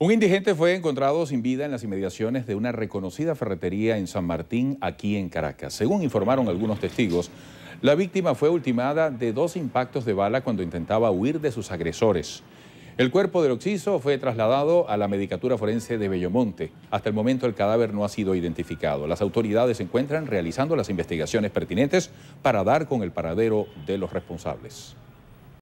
Un indigente fue encontrado sin vida en las inmediaciones de una reconocida ferretería en San Martín, aquí en Caracas. Según informaron algunos testigos, la víctima fue ultimada de dos impactos de bala cuando intentaba huir de sus agresores. El cuerpo del occiso fue trasladado a la Medicatura Forense de Bellomonte. Hasta el momento el cadáver no ha sido identificado. Las autoridades se encuentran realizando las investigaciones pertinentes para dar con el paradero de los responsables.